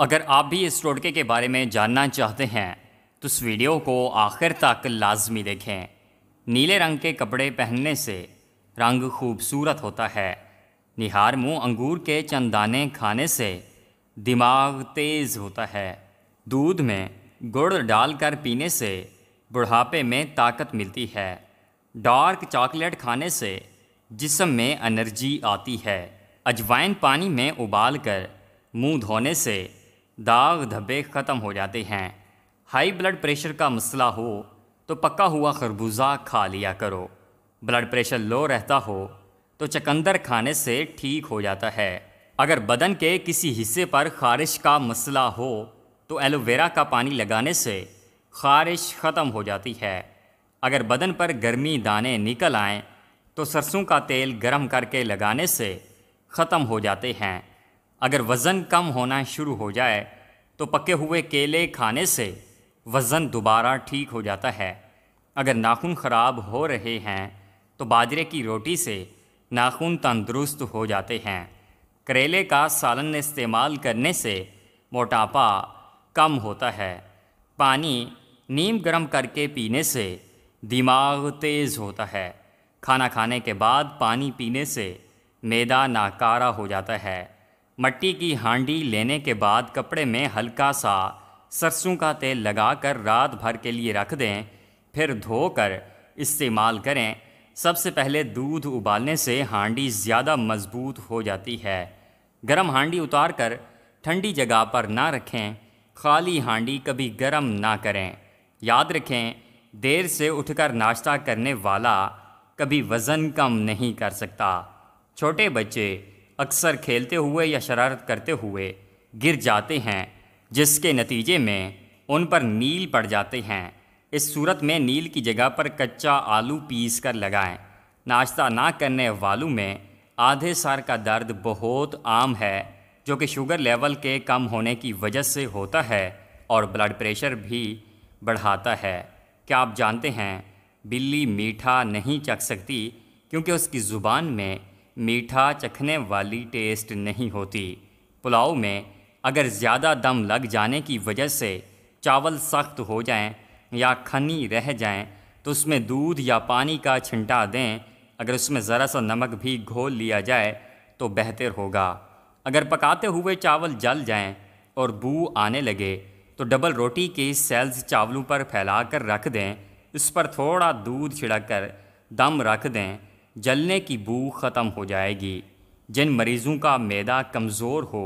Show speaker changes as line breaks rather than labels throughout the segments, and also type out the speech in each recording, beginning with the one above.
अगर आप भी इस टोटके के बारे में जानना चाहते हैं तो इस वीडियो को आखिर तक लाजमी देखें नीले रंग के कपड़े पहनने से रंग खूबसूरत होता है निहार मुँह अंगूर के चंदाने खाने से दिमाग तेज़ होता है दूध में गुड़ डालकर पीने से बुढ़ापे में ताकत मिलती है डार्क चॉकलेट खाने से जिसम में एनर्जी आती है अजवाइन पानी में उबाल कर मुँह धोने से दाग धब्बे ख़त्म हो जाते हैं हाई ब्लड प्रेशर का मसला हो तो पका हुआ खरबूजा खा लिया करो ब्लड प्रेशर लो रहता हो तो चकंदर खाने से ठीक हो जाता है अगर बदन के किसी हिस्से पर खारिश का मसला हो तो एलोवेरा का पानी लगाने से खारिश ख़त्म हो जाती है अगर बदन पर गर्मी दाने निकल आएँ तो सरसों का तेल गर्म करके लगाने से ख़त्म हो जाते हैं अगर वज़न कम होना शुरू हो जाए तो पके हुए केले खाने से वज़न दोबारा ठीक हो जाता है अगर नाखून ख़राब हो रहे हैं तो बाजरे की रोटी से नाखून तंदुरुस्त हो जाते हैं करेले का सालन इस्तेमाल करने से मोटापा कम होता है पानी नीम गर्म करके पीने से दिमाग तेज़ होता है खाना खाने के बाद पानी पीने से मैदा नाकारा हो जाता है मट्टी की हांडी लेने के बाद कपड़े में हल्का सा सरसों का तेल लगाकर रात भर के लिए रख दें फिर धोकर इस्तेमाल करें सबसे पहले दूध उबालने से हांडी ज़्यादा मजबूत हो जाती है गर्म हांडी उतार कर ठंडी जगह पर ना रखें खाली हांडी कभी गर्म ना करें याद रखें देर से उठकर नाश्ता करने वाला कभी वज़न कम नहीं कर सकता छोटे बच्चे अक्सर खेलते हुए या शरारत करते हुए गिर जाते हैं जिसके नतीजे में उन पर नील पड़ जाते हैं इस सूरत में नील की जगह पर कच्चा आलू पीस कर लगाएं नाश्ता ना करने वालों में आधे सार का दर्द बहुत आम है जो कि शुगर लेवल के कम होने की वजह से होता है और ब्लड प्रेशर भी बढ़ाता है क्या आप जानते हैं बिल्ली मीठा नहीं चख सकती क्योंकि उसकी ज़ुबान में मीठा चखने वाली टेस्ट नहीं होती पुलाव में अगर ज़्यादा दम लग जाने की वजह से चावल सख्त हो जाएं या खनी रह जाएं तो उसमें दूध या पानी का छिंटा दें अगर उसमें ज़रा सा नमक भी घोल लिया जाए तो बेहतर होगा अगर पकाते हुए चावल जल जाएं और बू आने लगे तो डबल रोटी के सेल्स चावलों पर फैला कर रख दें इस पर थोड़ा दूध छिड़क कर दम रख दें जलने की बू ख़त्म हो जाएगी जिन मरीज़ों का मैदा कमज़ोर हो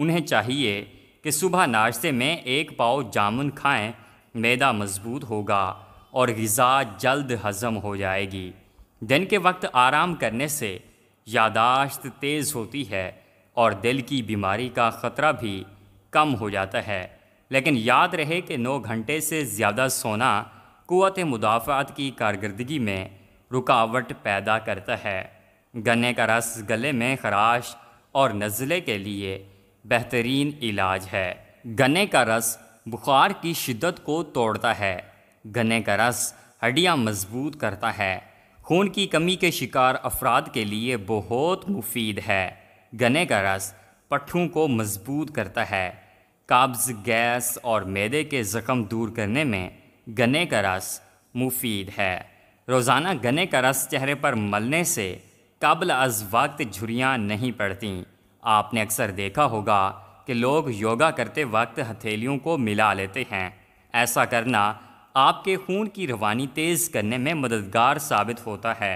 उन्हें चाहिए कि सुबह नाश्ते में एक पाव जामुन खाएं मैदा मजबूत होगा और गज़ा जल्द हज़म हो जाएगी दिन के वक्त आराम करने से यादाश्त तेज़ होती है और दिल की बीमारी का ख़तरा भी कम हो जाता है लेकिन याद रहे कि नौ घंटे से ज़्यादा सोना क़वत मुदाफ़ात की कारदगी में रुकावट पैदा करता है गन्ने का रस गले में खराश और नज़ले के लिए बेहतरीन इलाज है गन्ने का रस बुखार की शिद्दत को तोड़ता है गन्ने का रस हड्डियाँ मजबूत करता है खून की कमी के शिकार अफराद के लिए बहुत मुफीद है गन्ने का रस पट्ठों को मजबूत करता है काब्ज़ गैस और मैदे के ज़ख़म दूर करने में गन्ने का रस मुफीद है रोज़ाना गने का रस चेहरे पर मलने से कबल अज वक्त झुरियाँ नहीं पड़ती आपने अक्सर देखा होगा कि लोग योगा करते वक्त हथेलियों को मिला लेते हैं ऐसा करना आपके खून की रवानी तेज़ करने में मददगार साबित होता है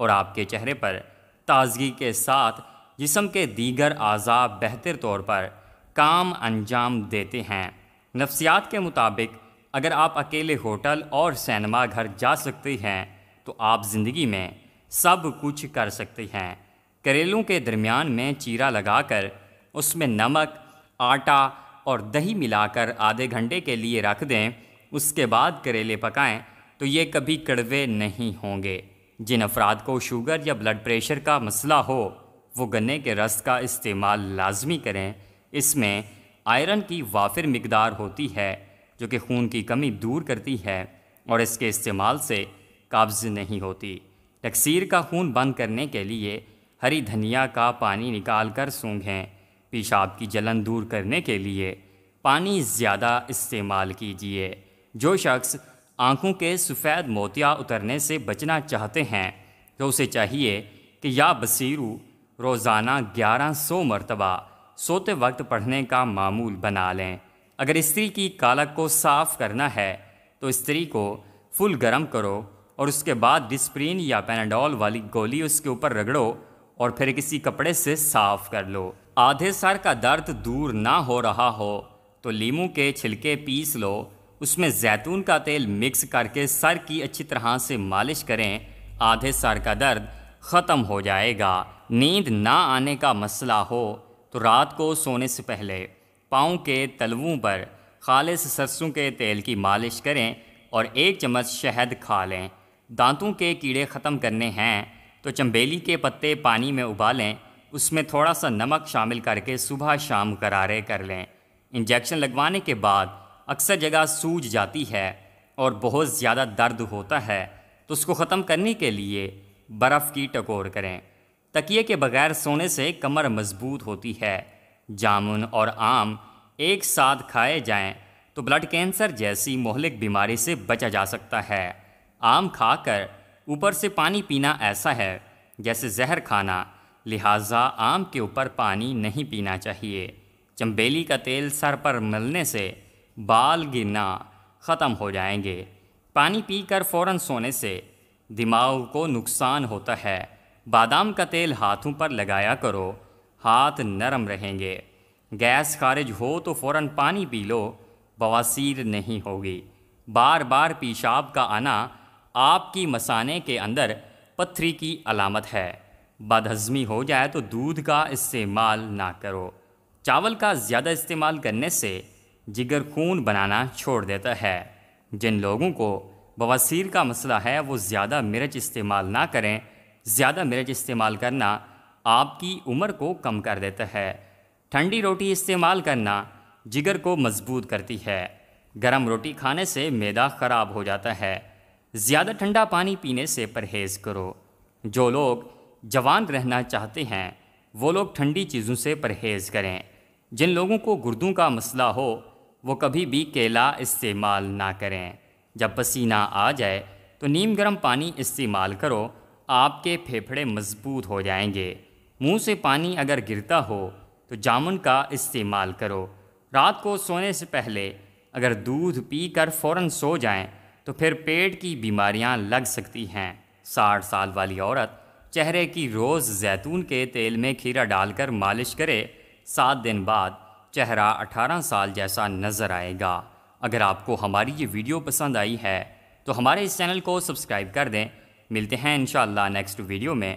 और आपके चेहरे पर ताजगी के साथ जिसम के दीगर अज़ा बेहतर तौर पर काम अंजाम देते हैं नफ्सियात के मुताबिक अगर आप अकेले होटल और सिनेमा घर जा सकते हैं तो आप ज़िंदगी में सब कुछ कर सकते हैं करेलों के दरमियान में चीरा लगाकर उसमें नमक आटा और दही मिलाकर आधे घंटे के लिए रख दें उसके बाद करेले पकाएं तो ये कभी कड़वे नहीं होंगे जिन अफराद को शुगर या ब्लड प्रेशर का मसला हो वो गन्ने के रस का इस्तेमाल लाजमी करें इसमें आयरन की वाफिर मकदार होती है जो कि खून की कमी दूर करती है और इसके इस्तेमाल से कब्ज़ नहीं होती टकसीर का खून बंद करने के लिए हरी धनिया का पानी निकाल कर सूंघें पेशाब की जलन दूर करने के लिए पानी ज़्यादा इस्तेमाल कीजिए जो शख्स आँखों के सफ़ेद मोतिया उतरने से बचना चाहते हैं तो उसे चाहिए कि या बसीरू रोज़ाना ग्यारह सौ मरतबा सोते वक्त पढ़ने का मामूल बना लें अगर स्त्री की कालक को साफ करना है तो स्त्री को फुल गर्म करो और उसके बाद डिस्प्रीन या पैनाडोल वाली गोली उसके ऊपर रगड़ो और फिर किसी कपड़े से साफ कर लो आधे सर का दर्द दूर ना हो रहा हो तो लीमू के छिलके पीस लो उसमें जैतून का तेल मिक्स करके सर की अच्छी तरह से मालिश करें आधे सर का दर्द ख़त्म हो जाएगा नींद ना आने का मसला हो तो रात को सोने से पहले पाँव के तलवों पर खालिश सरसों के तेल की मालिश करें और एक चम्मच शहद खा लें दांतों के कीड़े ख़त्म करने हैं तो चम्बेली के पत्ते पानी में उबालें उसमें थोड़ा सा नमक शामिल करके सुबह शाम करारे कर लें इंजेक्शन लगवाने के बाद अक्सर जगह सूज जाती है और बहुत ज़्यादा दर्द होता है तो उसको ख़त्म करने के लिए बर्फ़ की टकोर करें तकिए के बगैर सोने से कमर मजबूत होती है जामुन और आम एक साथ खाए जाएं तो ब्लड कैंसर जैसी मोहलिक बीमारी से बचा जा सकता है आम खाकर ऊपर से पानी पीना ऐसा है जैसे जहर खाना लिहाजा आम के ऊपर पानी नहीं पीना चाहिए चम्बेली का तेल सर पर मिलने से बाल गिरना ख़त्म हो जाएंगे पानी पीकर फ़ौरन सोने से दिमाग को नुकसान होता है बादाम का तेल हाथों पर लगाया करो हाथ नरम रहेंगे गैस खारिज हो तो फ़ौर पानी पी लो बवासीर नहीं होगी बार बार पेशाब का आना आपकी मसाने के अंदर पत्थरी की अलामत है बदहज़मी हो जाए तो दूध का इस्तेमाल ना करो चावल का ज़्यादा इस्तेमाल करने से जिगर खून बनाना छोड़ देता है जिन लोगों को बवासीर का मसला है वो ज़्यादा मिर्च इस्तेमाल ना करें ज़्यादा मिर्च इस्तेमाल करना आपकी उम्र को कम कर देता है ठंडी रोटी इस्तेमाल करना जिगर को मजबूत करती है गर्म रोटी खाने से मैदा ख़राब हो जाता है ज़्यादा ठंडा पानी पीने से परहेज़ करो जो लोग जवान रहना चाहते हैं वो लोग ठंडी चीज़ों से परहेज़ करें जिन लोगों को गुर्दों का मसला हो वो कभी भी केला इस्तेमाल ना करें जब पसीना आ जाए तो नीम गर्म पानी इस्तेमाल करो आपके फेफड़े मजबूत हो जाएंगे मुंह से पानी अगर गिरता हो तो जामुन का इस्तेमाल करो रात को सोने से पहले अगर दूध पीकर फौरन सो जाएं तो फिर पेट की बीमारियां लग सकती हैं साठ साल वाली औरत चेहरे की रोज़ जैतून के तेल में खीरा डालकर मालिश करे सात दिन बाद चेहरा अठारह साल जैसा नज़र आएगा अगर आपको हमारी ये वीडियो पसंद आई है तो हमारे इस चैनल को सब्सक्राइब कर दें मिलते हैं इन नेक्स्ट वीडियो में